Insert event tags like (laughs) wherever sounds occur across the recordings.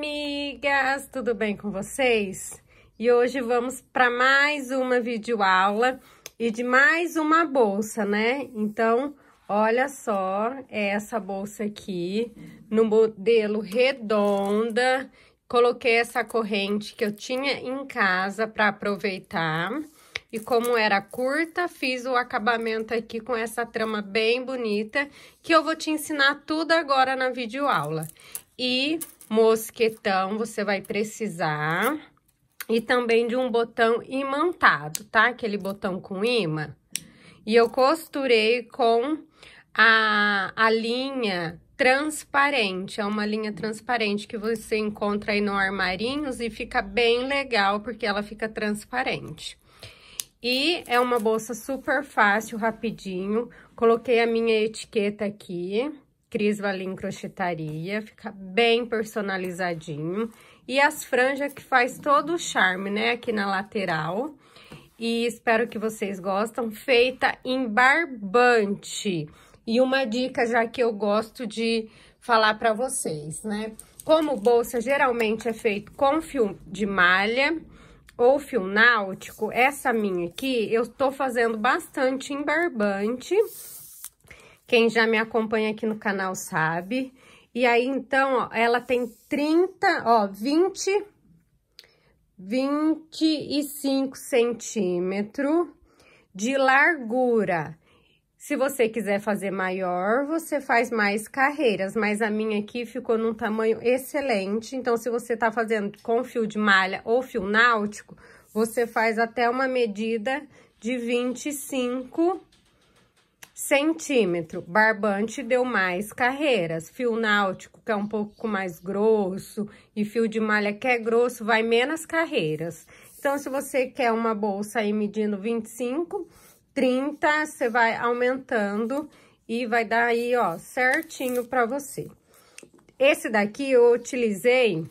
amigas! Tudo bem com vocês? E hoje vamos para mais uma videoaula e de mais uma bolsa, né? Então, olha só essa bolsa aqui, no modelo redonda. Coloquei essa corrente que eu tinha em casa para aproveitar. E como era curta, fiz o acabamento aqui com essa trama bem bonita, que eu vou te ensinar tudo agora na videoaula. E mosquetão você vai precisar. E também de um botão imantado, tá? Aquele botão com imã. E eu costurei com a, a linha transparente. É uma linha transparente que você encontra aí no Armarinhos e fica bem legal, porque ela fica transparente. E é uma bolsa super fácil, rapidinho. Coloquei a minha etiqueta aqui Cris Valim Crochetaria, fica bem personalizadinho. E as franjas que faz todo o charme, né, aqui na lateral. E espero que vocês gostam, feita em barbante. E uma dica já que eu gosto de falar para vocês, né? Como bolsa geralmente é feito com fio de malha ou fio náutico, essa minha aqui, eu tô fazendo bastante em barbante quem já me acompanha aqui no canal sabe. E aí, então, ó, ela tem 30, ó, 20, 25 centímetros de largura. Se você quiser fazer maior, você faz mais carreiras, mas a minha aqui ficou num tamanho excelente. Então, se você tá fazendo com fio de malha ou fio náutico, você faz até uma medida de 25 centímetro. Barbante deu mais carreiras. Fio náutico, que é um pouco mais grosso, e fio de malha, que é grosso, vai menos carreiras. Então, se você quer uma bolsa aí medindo 25, 30, você vai aumentando e vai dar aí, ó, certinho pra você. Esse daqui eu utilizei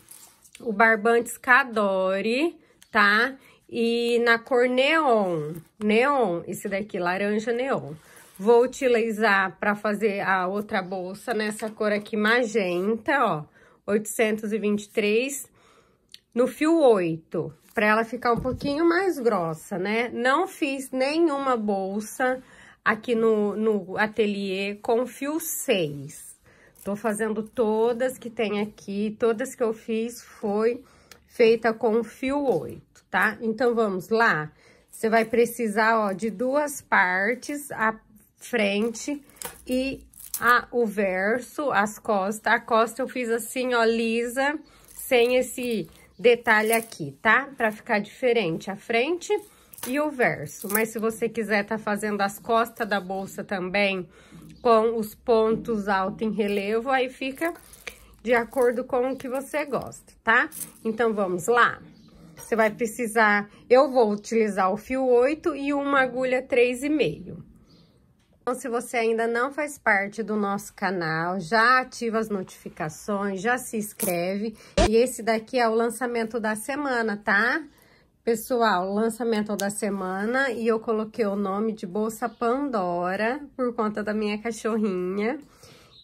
o barbante Scadori, tá? E na cor neon, neon, esse daqui, laranja neon. Vou utilizar para fazer a outra bolsa nessa né? cor aqui magenta, ó, 823, no fio 8, para ela ficar um pouquinho mais grossa, né? Não fiz nenhuma bolsa aqui no, no ateliê com fio 6. Tô fazendo todas que tem aqui, todas que eu fiz foi feita com fio 8, tá? Então, vamos lá? Você vai precisar, ó, de duas partes, a frente e a, o verso, as costas. A costa eu fiz assim, ó, lisa, sem esse detalhe aqui, tá? Pra ficar diferente a frente e o verso. Mas se você quiser tá fazendo as costas da bolsa também com os pontos alto em relevo, aí fica de acordo com o que você gosta, tá? Então, vamos lá. Você vai precisar... Eu vou utilizar o fio 8 e uma agulha 3,5. Então, se você ainda não faz parte do nosso canal, já ativa as notificações, já se inscreve. E esse daqui é o lançamento da semana, tá? Pessoal, lançamento da semana e eu coloquei o nome de Bolsa Pandora por conta da minha cachorrinha.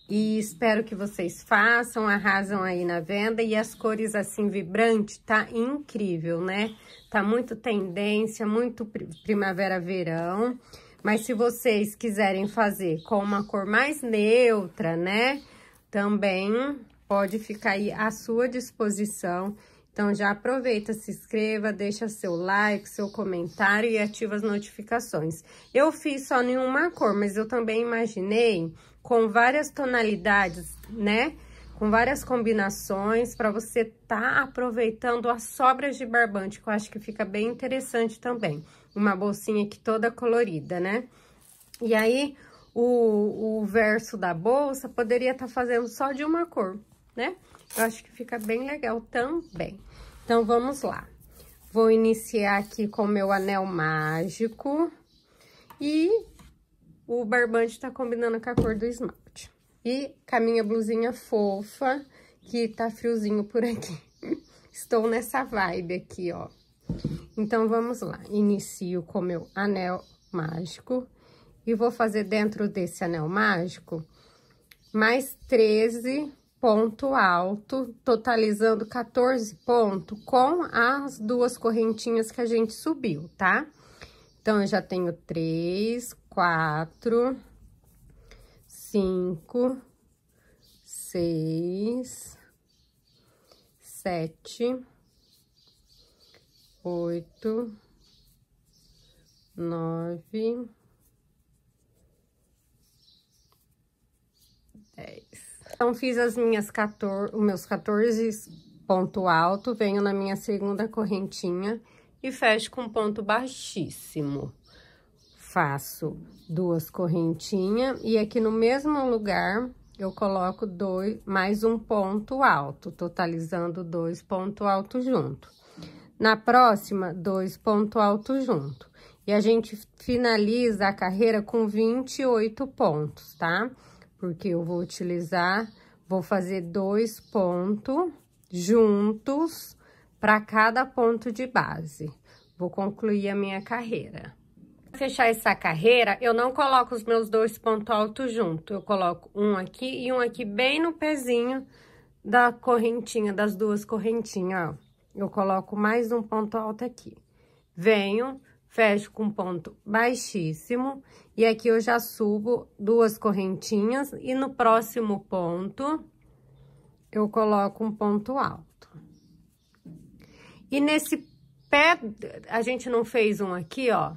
E espero que vocês façam, arrasam aí na venda. E as cores assim, vibrante, tá incrível, né? Tá muito tendência, muito primavera-verão. Mas se vocês quiserem fazer com uma cor mais neutra, né? Também pode ficar aí à sua disposição. Então, já aproveita, se inscreva, deixa seu like, seu comentário e ativa as notificações. Eu fiz só em uma cor, mas eu também imaginei com várias tonalidades, né? Com várias combinações para você tá aproveitando as sobras de barbante, que eu acho que fica bem interessante também uma bolsinha aqui toda colorida, né? E aí, o, o verso da bolsa poderia estar tá fazendo só de uma cor, né? Eu acho que fica bem legal também. Então, vamos lá. Vou iniciar aqui com o meu anel mágico e o barbante tá combinando com a cor do esmalte. E com a minha blusinha fofa, que tá friozinho por aqui. (laughs) Estou nessa vibe aqui, ó. Então, vamos lá. Inicio com meu anel mágico e vou fazer dentro desse anel mágico mais 13 ponto alto, totalizando 14 pontos com as duas correntinhas que a gente subiu, tá? Então, eu já tenho 3, 4, 5, 6, 7, oito, nove, dez. Então, fiz as minhas 14, os meus 14 ponto alto, venho na minha segunda correntinha e fecho com ponto baixíssimo. Faço duas correntinhas e aqui no mesmo lugar eu coloco dois, mais um ponto alto, totalizando dois ponto alto junto. Na próxima, dois ponto alto junto. E a gente finaliza a carreira com 28 pontos, tá? Porque eu vou utilizar, vou fazer dois pontos juntos para cada ponto de base. Vou concluir a minha carreira. Pra fechar essa carreira, eu não coloco os meus dois pontos altos junto. Eu coloco um aqui e um aqui bem no pezinho da correntinha, das duas correntinhas, ó. Eu coloco mais um ponto alto aqui. Venho, fecho com ponto baixíssimo, e aqui eu já subo duas correntinhas, e no próximo ponto, eu coloco um ponto alto. E nesse pé, a gente não fez um aqui, ó,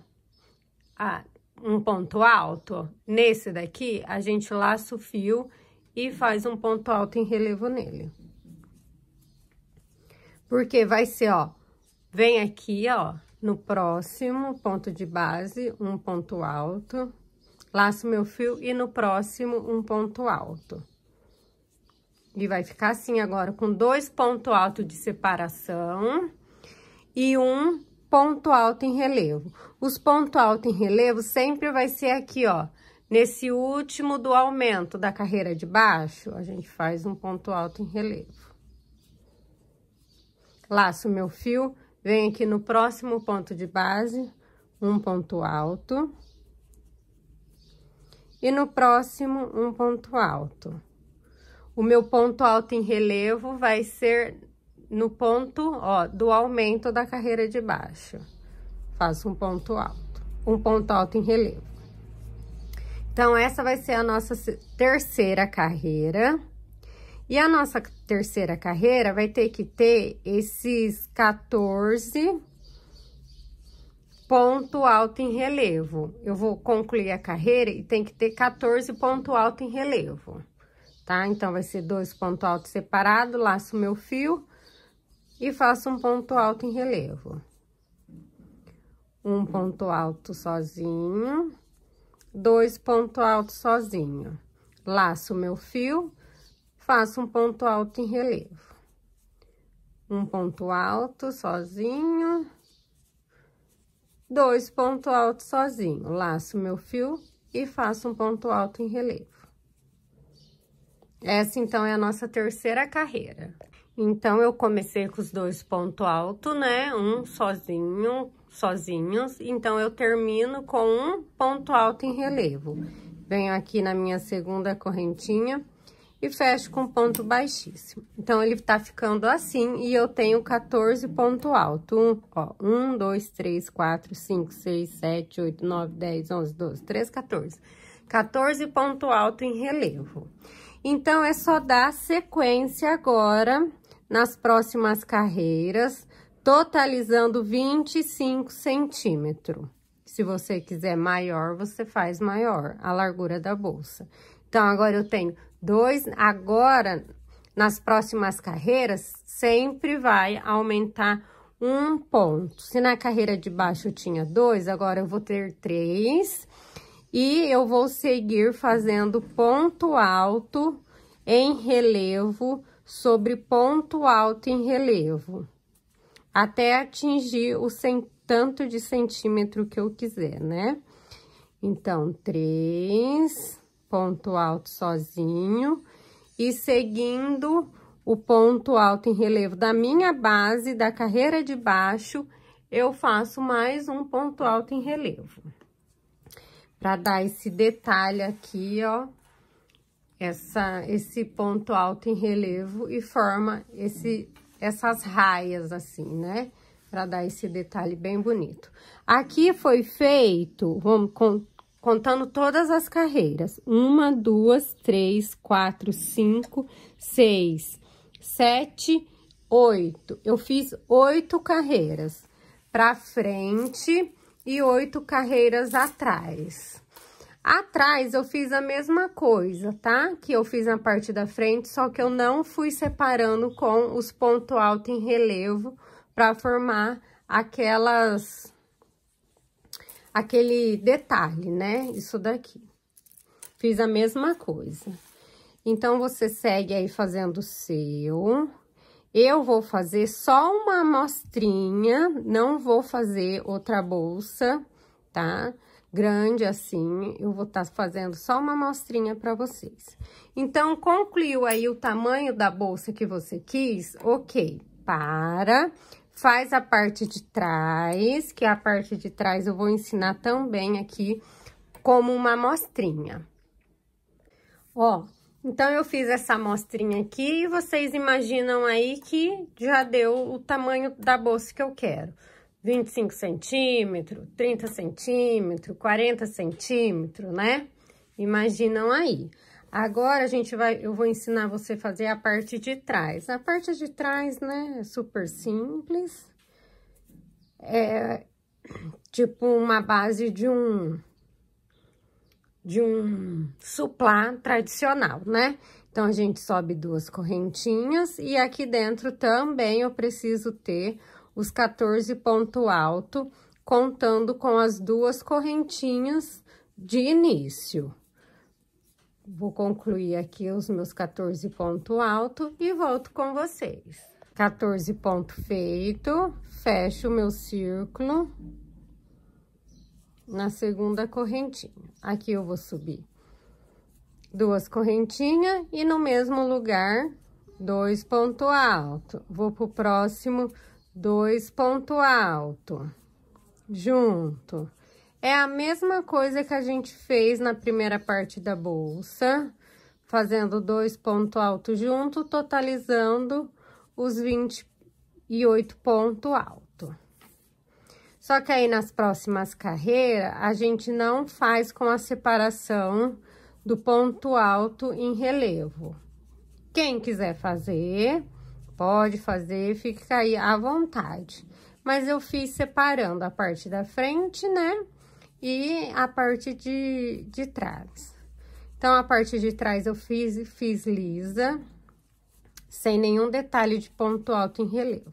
um ponto alto? Nesse daqui, a gente laça o fio e faz um ponto alto em relevo nele. Porque vai ser, ó, vem aqui, ó, no próximo ponto de base, um ponto alto, laço meu fio e no próximo um ponto alto. E vai ficar assim agora, com dois pontos altos de separação e um ponto alto em relevo. Os pontos altos em relevo sempre vai ser aqui, ó, nesse último do aumento da carreira de baixo, a gente faz um ponto alto em relevo. Laço meu fio, venho aqui no próximo ponto de base, um ponto alto. E no próximo, um ponto alto. O meu ponto alto em relevo vai ser no ponto, ó, do aumento da carreira de baixo. Faço um ponto alto, um ponto alto em relevo. Então, essa vai ser a nossa terceira carreira. E a nossa terceira carreira vai ter que ter esses 14 ponto alto em relevo. Eu vou concluir a carreira e tem que ter 14 ponto alto em relevo, tá? Então, vai ser dois ponto alto separado, laço meu fio e faço um ponto alto em relevo. Um ponto alto sozinho, dois ponto alto sozinho. Laço meu fio faço um ponto alto em relevo. Um ponto alto sozinho. Dois pontos altos sozinho. Laço meu fio e faço um ponto alto em relevo. Essa, então, é a nossa terceira carreira. Então, eu comecei com os dois pontos altos, né? Um sozinho, sozinhos. Então, eu termino com um ponto alto em relevo. Venho aqui na minha segunda correntinha e fecho com ponto baixíssimo. Então, ele tá ficando assim, e eu tenho 14 ponto alto. Um, ó, 1, 2, 3, 4, 5, 6, 7, 8, 9, 10, 11, 12, 13, 14. 14 ponto alto em relevo. Então, é só dar sequência agora nas próximas carreiras, totalizando 25 centímetros. Se você quiser maior, você faz maior a largura da bolsa. Então, agora eu tenho Dois, agora, nas próximas carreiras, sempre vai aumentar um ponto. Se na carreira de baixo tinha dois, agora eu vou ter três. E eu vou seguir fazendo ponto alto em relevo sobre ponto alto em relevo. Até atingir o tanto de centímetro que eu quiser, né? Então, três ponto alto sozinho e seguindo o ponto alto em relevo da minha base, da carreira de baixo, eu faço mais um ponto alto em relevo. para dar esse detalhe aqui, ó, essa, esse ponto alto em relevo e forma esse, essas raias assim, né? para dar esse detalhe bem bonito. Aqui foi feito, vamos contando todas as carreiras. Uma, duas, três, quatro, cinco, seis, sete, oito. Eu fiz oito carreiras para frente e oito carreiras atrás. Atrás eu fiz a mesma coisa, tá? Que eu fiz na parte da frente, só que eu não fui separando com os ponto alto em relevo para formar aquelas aquele detalhe, né? Isso daqui. Fiz a mesma coisa. Então, você segue aí fazendo o seu. Eu vou fazer só uma amostrinha, não vou fazer outra bolsa, tá? Grande assim, eu vou estar tá fazendo só uma amostrinha para vocês. Então, concluiu aí o tamanho da bolsa que você quis? Ok, para faz a parte de trás, que a parte de trás eu vou ensinar também aqui como uma amostrinha. Ó, então, eu fiz essa amostrinha aqui e vocês imaginam aí que já deu o tamanho da bolsa que eu quero. 25 centímetro 30 centímetro 40 centímetro né? Imaginam aí. Agora, a gente vai, eu vou ensinar você a fazer a parte de trás. A parte de trás, né, é super simples. É tipo uma base de um, de um suplá tradicional, né? Então, a gente sobe duas correntinhas e aqui dentro também eu preciso ter os 14 ponto alto, contando com as duas correntinhas de início. Vou concluir aqui os meus 14 pontos alto e volto com vocês. 14 ponto feito, fecho o meu círculo na segunda correntinha. Aqui eu vou subir duas correntinhas e no mesmo lugar, dois ponto alto. Vou pro próximo, dois ponto alto, junto. É a mesma coisa que a gente fez na primeira parte da bolsa, fazendo dois pontos altos junto, totalizando os 28 pontos altos. Só que aí, nas próximas carreiras, a gente não faz com a separação do ponto alto em relevo. Quem quiser fazer, pode fazer, fica aí à vontade. Mas eu fiz separando a parte da frente, né? e a parte de, de trás. Então, a parte de trás eu fiz, fiz lisa, sem nenhum detalhe de ponto alto em relevo.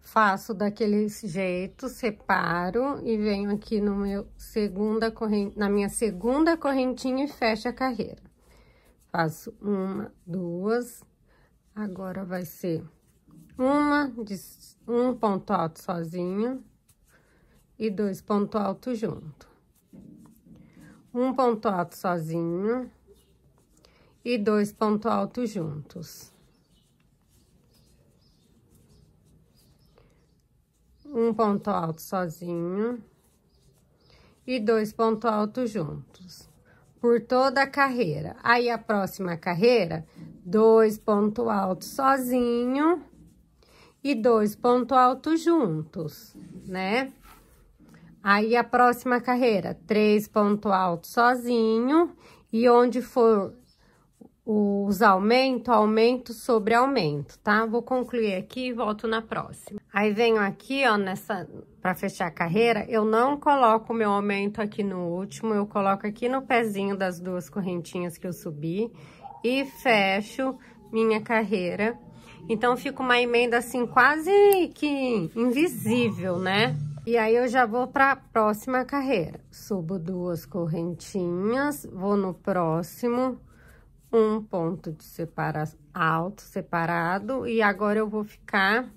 Faço daquele jeito, separo e venho aqui no meu segunda corrente, na minha segunda correntinha e fecho a carreira. Faço uma, duas, agora vai ser uma, um ponto alto sozinho, e dois ponto alto junto. Um ponto alto sozinho e dois ponto alto juntos. Um ponto alto sozinho e dois ponto alto juntos. Por toda a carreira. Aí, a próxima carreira, dois ponto alto sozinho e dois ponto alto juntos, né? Aí, a próxima carreira, três ponto alto sozinho. E onde for os aumentos, aumento sobre aumento, tá? Vou concluir aqui e volto na próxima. Aí, venho aqui, ó, nessa... Pra fechar a carreira, eu não coloco o meu aumento aqui no último. Eu coloco aqui no pezinho das duas correntinhas que eu subi. E fecho minha carreira. Então, fica uma emenda, assim, quase que invisível, né? E aí, eu já vou para a próxima carreira. Subo duas correntinhas, vou no próximo, um ponto de separa alto separado, e agora eu vou ficar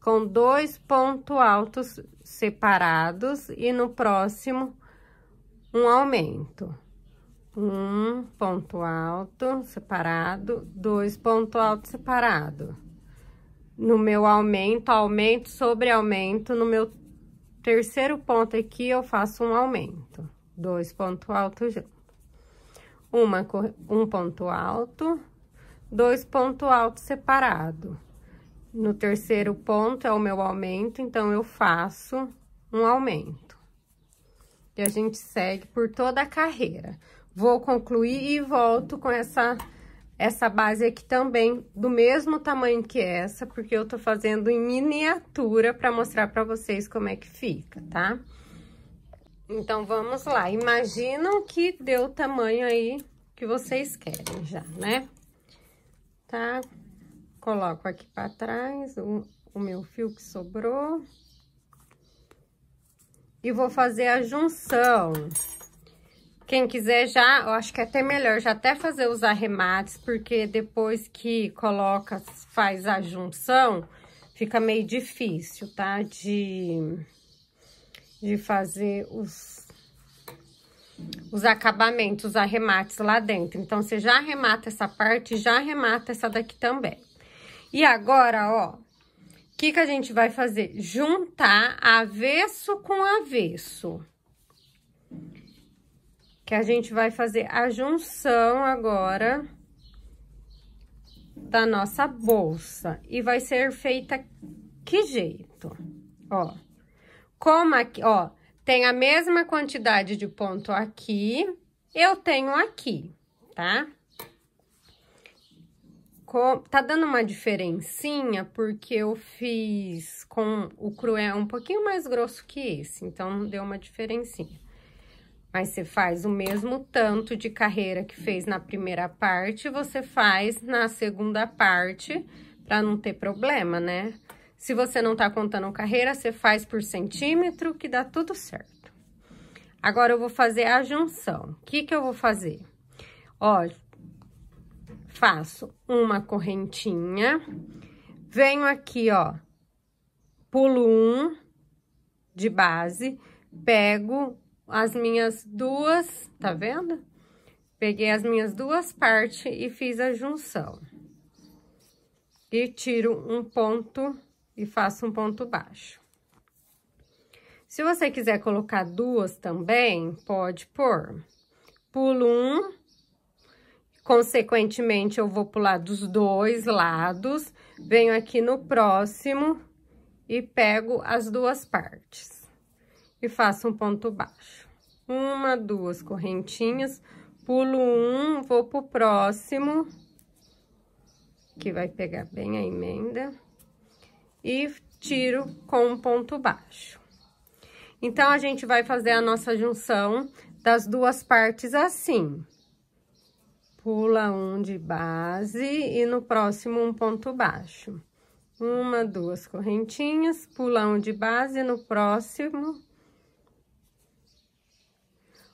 com dois pontos altos separados, e no próximo, um aumento. Um ponto alto separado, dois ponto alto separado. No meu aumento, aumento sobre aumento, no meu Terceiro ponto aqui, eu faço um aumento. Dois ponto alto junto. Uma, um ponto alto, dois ponto alto separado. No terceiro ponto é o meu aumento, então, eu faço um aumento. E a gente segue por toda a carreira. Vou concluir e volto com essa essa base aqui também, do mesmo tamanho que essa, porque eu tô fazendo em miniatura pra mostrar pra vocês como é que fica, tá? Então, vamos lá. Imaginam que deu o tamanho aí que vocês querem já, né? Tá? Coloco aqui pra trás o, o meu fio que sobrou. E vou fazer a junção. Quem quiser já, eu acho que é até melhor já até fazer os arremates, porque depois que coloca, faz a junção, fica meio difícil, tá? De, de fazer os, os acabamentos, os arremates lá dentro. Então, você já arremata essa parte já arremata essa daqui também. E agora, ó, o que que a gente vai fazer? Juntar avesso com avesso que a gente vai fazer a junção agora da nossa bolsa. E vai ser feita que jeito? Ó, como aqui, ó, tem a mesma quantidade de ponto aqui, eu tenho aqui, tá? Com, tá dando uma diferencinha porque eu fiz com o cruel é um pouquinho mais grosso que esse, então deu uma diferencinha. Mas você faz o mesmo tanto de carreira que fez na primeira parte, você faz na segunda parte, para não ter problema, né? Se você não tá contando carreira, você faz por centímetro, que dá tudo certo. Agora, eu vou fazer a junção. O que que eu vou fazer? Ó, faço uma correntinha, venho aqui, ó, pulo um de base, pego as minhas duas, tá vendo? Peguei as minhas duas partes e fiz a junção. E tiro um ponto e faço um ponto baixo. Se você quiser colocar duas também, pode pôr. Pulo um, consequentemente, eu vou pular dos dois lados, venho aqui no próximo e pego as duas partes e faço um ponto baixo. Uma, duas correntinhas, pulo um, vou pro próximo, que vai pegar bem a emenda, e tiro com um ponto baixo. Então, a gente vai fazer a nossa junção das duas partes assim. Pula um de base e no próximo um ponto baixo. Uma, duas correntinhas, pula um de base, no próximo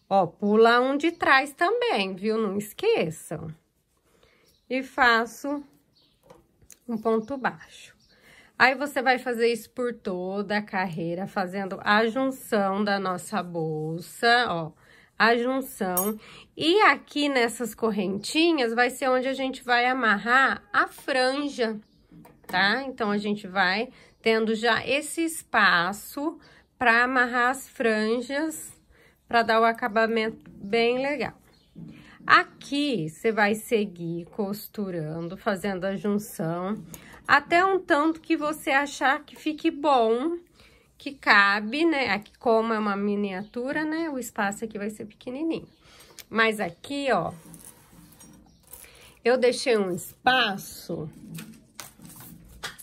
Ó, pula um de trás também, viu? Não esqueçam. E faço um ponto baixo. Aí, você vai fazer isso por toda a carreira, fazendo a junção da nossa bolsa, ó, a junção. E aqui nessas correntinhas vai ser onde a gente vai amarrar a franja, tá? Então, a gente vai tendo já esse espaço para amarrar as franjas para dar o um acabamento bem legal. Aqui, você vai seguir costurando, fazendo a junção, até um tanto que você achar que fique bom, que cabe, né? Aqui, como é uma miniatura, né? O espaço aqui vai ser pequenininho. Mas aqui, ó, eu deixei um espaço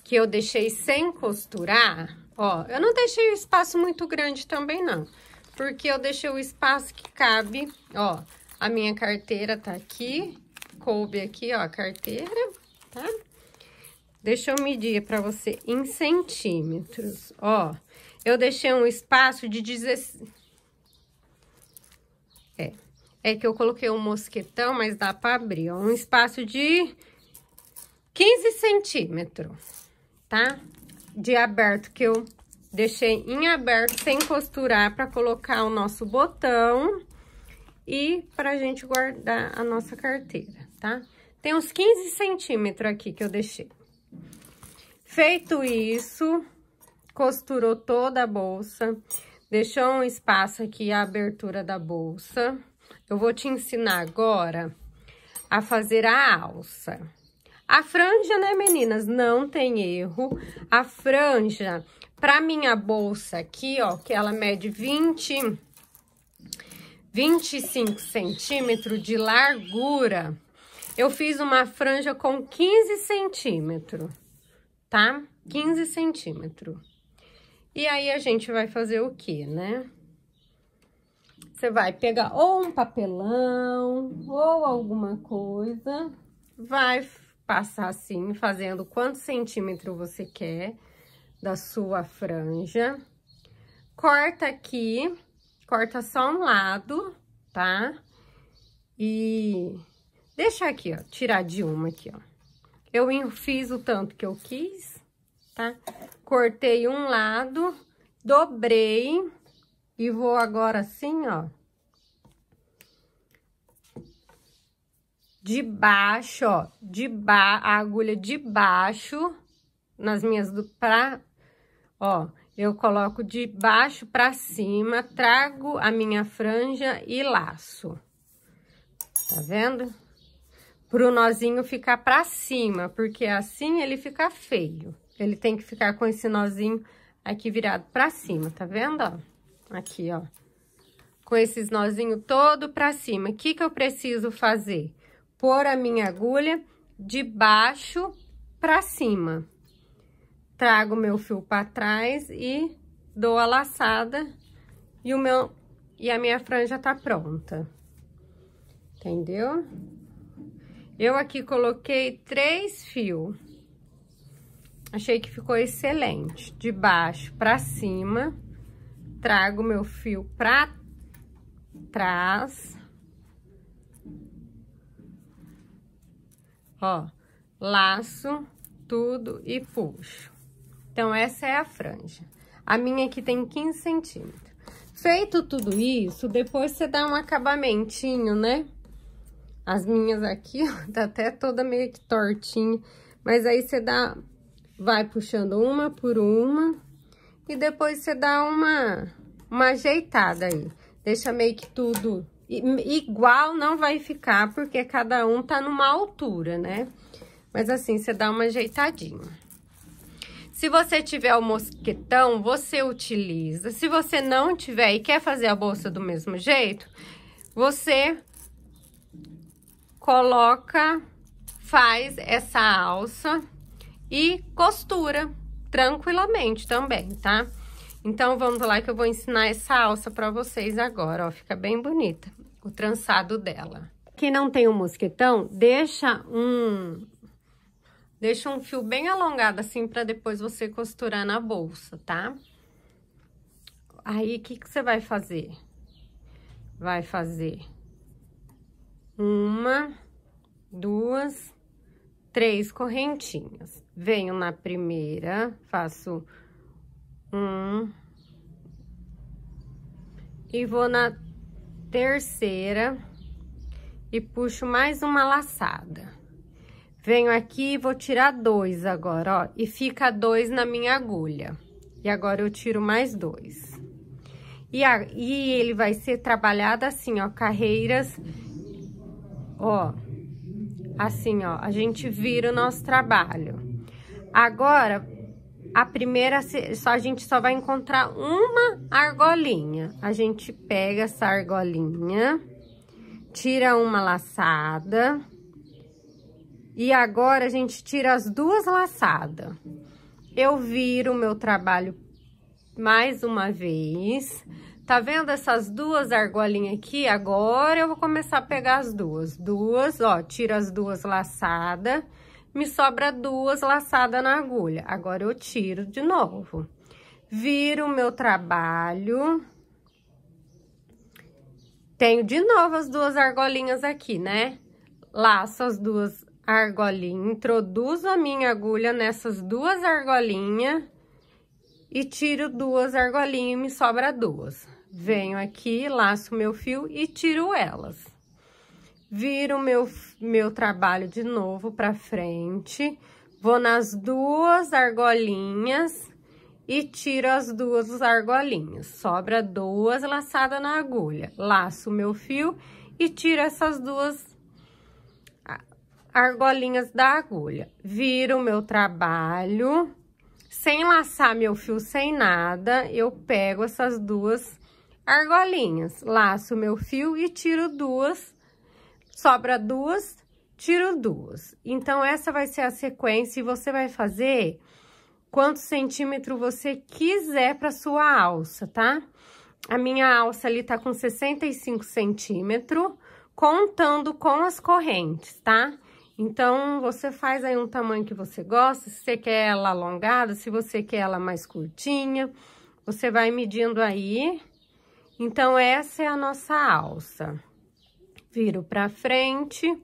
que eu deixei sem costurar, ó. Eu não deixei o espaço muito grande também, não porque eu deixei o espaço que cabe, ó, a minha carteira tá aqui, coube aqui, ó, a carteira, tá? Deixa eu medir para você em centímetros, ó. Eu deixei um espaço de 16... É, é que eu coloquei um mosquetão, mas dá para abrir, ó, um espaço de 15 centímetros, tá? De aberto que eu Deixei em aberto, sem costurar, para colocar o nosso botão e para a gente guardar a nossa carteira, tá? Tem uns 15 centímetros aqui que eu deixei. Feito isso, costurou toda a bolsa, deixou um espaço aqui a abertura da bolsa. Eu vou te ensinar agora a fazer a alça. A franja, né, meninas? Não tem erro. A franja, pra minha bolsa aqui, ó, que ela mede 20... 25 centímetros de largura, eu fiz uma franja com 15 centímetros, tá? 15 centímetros. E aí, a gente vai fazer o que, né? Você vai pegar ou um papelão, ou alguma coisa, vai passar assim, fazendo quanto centímetro você quer da sua franja. Corta aqui, corta só um lado, tá? E deixa aqui, ó, tirar de uma aqui, ó. Eu fiz o tanto que eu quis, tá? Cortei um lado, dobrei e vou agora assim, ó, de baixo, ó, de ba a agulha de baixo, nas minhas do pra, ó, eu coloco de baixo pra cima, trago a minha franja e laço. Tá vendo? Pro nozinho ficar pra cima, porque assim ele fica feio. Ele tem que ficar com esse nozinho aqui virado pra cima, tá vendo, ó? Aqui, ó. Com esses nozinhos todo pra cima. O que que eu preciso fazer? pôr a minha agulha de baixo para cima. Trago meu fio para trás e dou a laçada e o meu e a minha franja tá pronta. Entendeu? Eu aqui coloquei três fios. Achei que ficou excelente. De baixo para cima, trago meu fio para trás Ó, laço, tudo e puxo. Então, essa é a franja. A minha aqui tem 15 centímetros. Feito tudo isso, depois você dá um acabamentinho, né? As minhas aqui, (laughs) ó, tá até toda meio que tortinha. Mas aí você dá, vai puxando uma por uma. E depois você dá uma, uma ajeitada aí. Deixa meio que tudo Igual não vai ficar, porque cada um tá numa altura, né? Mas assim, você dá uma ajeitadinha. Se você tiver o mosquetão, você utiliza. Se você não tiver e quer fazer a bolsa do mesmo jeito, você coloca, faz essa alça e costura tranquilamente também, tá? Então, vamos lá que eu vou ensinar essa alça pra vocês agora, ó. Fica bem bonita o trançado dela. Quem não tem um mosquetão, deixa um... Deixa um fio bem alongado, assim, pra depois você costurar na bolsa, tá? Aí, o que que você vai fazer? Vai fazer uma, duas, três correntinhas. Venho na primeira, faço um. E vou na terceira e puxo mais uma laçada. Venho aqui e vou tirar dois agora, ó, e fica dois na minha agulha. E agora eu tiro mais dois. E, a, e ele vai ser trabalhado assim, ó, carreiras, ó, assim, ó, a gente vira o nosso trabalho. Agora, a primeira, só a gente só vai encontrar uma argolinha. A gente pega essa argolinha, tira uma laçada. E agora, a gente tira as duas laçadas. Eu viro o meu trabalho mais uma vez. Tá vendo essas duas argolinhas aqui? Agora, eu vou começar a pegar as duas. Duas, ó, tira as duas laçadas me sobra duas laçadas na agulha. Agora, eu tiro de novo. Viro o meu trabalho. Tenho de novo as duas argolinhas aqui, né? Laço as duas argolinhas, introduzo a minha agulha nessas duas argolinhas e tiro duas argolinhas e me sobra duas. Venho aqui, laço meu fio e tiro elas viro meu, meu trabalho de novo para frente, vou nas duas argolinhas e tiro as duas argolinhas. Sobra duas laçadas na agulha. Laço meu fio e tiro essas duas argolinhas da agulha. Viro meu trabalho, sem laçar meu fio, sem nada, eu pego essas duas argolinhas, laço meu fio e tiro duas sobra duas, tiro duas. Então, essa vai ser a sequência e você vai fazer quanto centímetro você quiser para sua alça, tá? A minha alça ali tá com 65 centímetros, contando com as correntes, tá? Então, você faz aí um tamanho que você gosta, se você quer ela alongada, se você quer ela mais curtinha, você vai medindo aí. Então, essa é a nossa alça viro pra frente,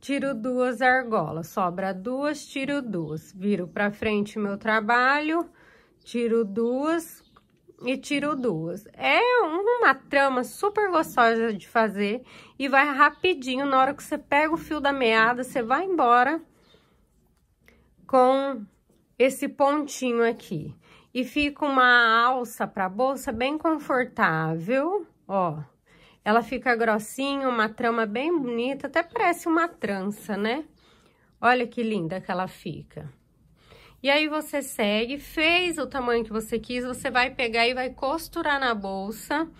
tiro duas argolas, sobra duas, tiro duas, viro pra frente meu trabalho, tiro duas e tiro duas. É uma trama super gostosa de fazer e vai rapidinho, na hora que você pega o fio da meada, você vai embora com esse pontinho aqui. E fica uma alça para bolsa bem confortável, ó. Ela fica grossinha, uma trama bem bonita, até parece uma trança, né? Olha que linda que ela fica. E aí você segue, fez o tamanho que você quis, você vai pegar e vai costurar na bolsa.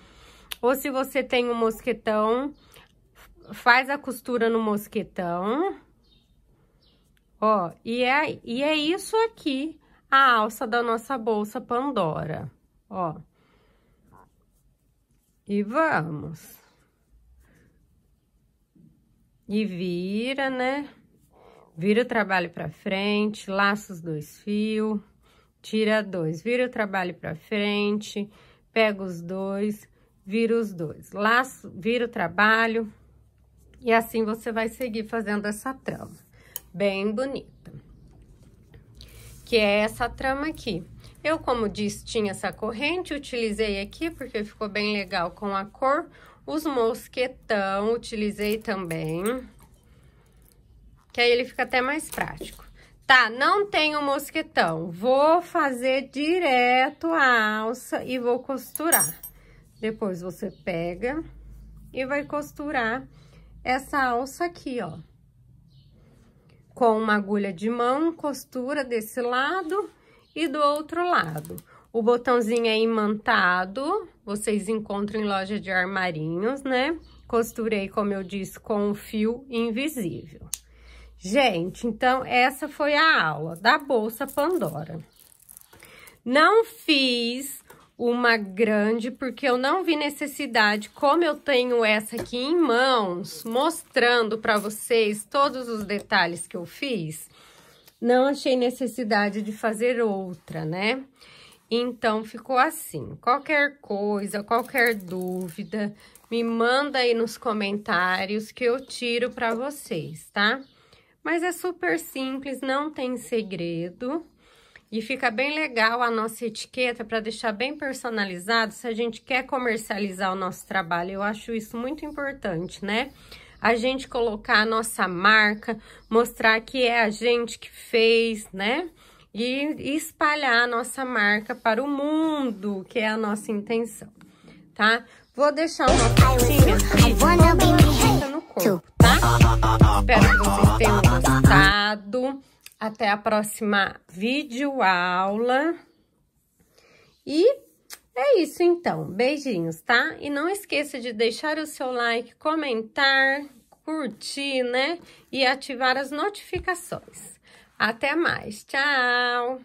Ou se você tem um mosquetão, faz a costura no mosquetão. Ó, e é, e é isso aqui, a alça da nossa bolsa Pandora, ó. E vamos. E vira, né? Vira o trabalho para frente, laça os dois fios, tira dois, vira o trabalho para frente, pega os dois, vira os dois, laço, vira o trabalho, e assim você vai seguir fazendo essa trama, bem bonita. Que é essa trama aqui. Eu, como disse, tinha essa corrente, utilizei aqui porque ficou bem legal com a cor. Os mosquetão utilizei também, que aí ele fica até mais prático. Tá, não tenho mosquetão, vou fazer direto a alça e vou costurar. Depois você pega e vai costurar essa alça aqui, ó. Com uma agulha de mão, costura desse lado e do outro lado. O botãozinho é imantado, vocês encontram em loja de armarinhos, né? Costurei, como eu disse, com o fio invisível. Gente, então, essa foi a aula da Bolsa Pandora. Não fiz uma grande, porque eu não vi necessidade, como eu tenho essa aqui em mãos, mostrando para vocês todos os detalhes que eu fiz, não achei necessidade de fazer outra, né? Então, ficou assim. Qualquer coisa, qualquer dúvida, me manda aí nos comentários que eu tiro para vocês, tá? Mas é super simples, não tem segredo. E fica bem legal a nossa etiqueta para deixar bem personalizado se a gente quer comercializar o nosso trabalho. Eu acho isso muito importante, né? a gente colocar a nossa marca, mostrar que é a gente que fez, né? E espalhar a nossa marca para o mundo, que é a nossa intenção, tá? Vou deixar uma fotinha aqui com tá no corpo, tá? Espero que vocês tenham gostado. Até a próxima videoaula. E é isso então, beijinhos, tá? E não esqueça de deixar o seu like, comentar, curtir, né? E ativar as notificações. Até mais, tchau!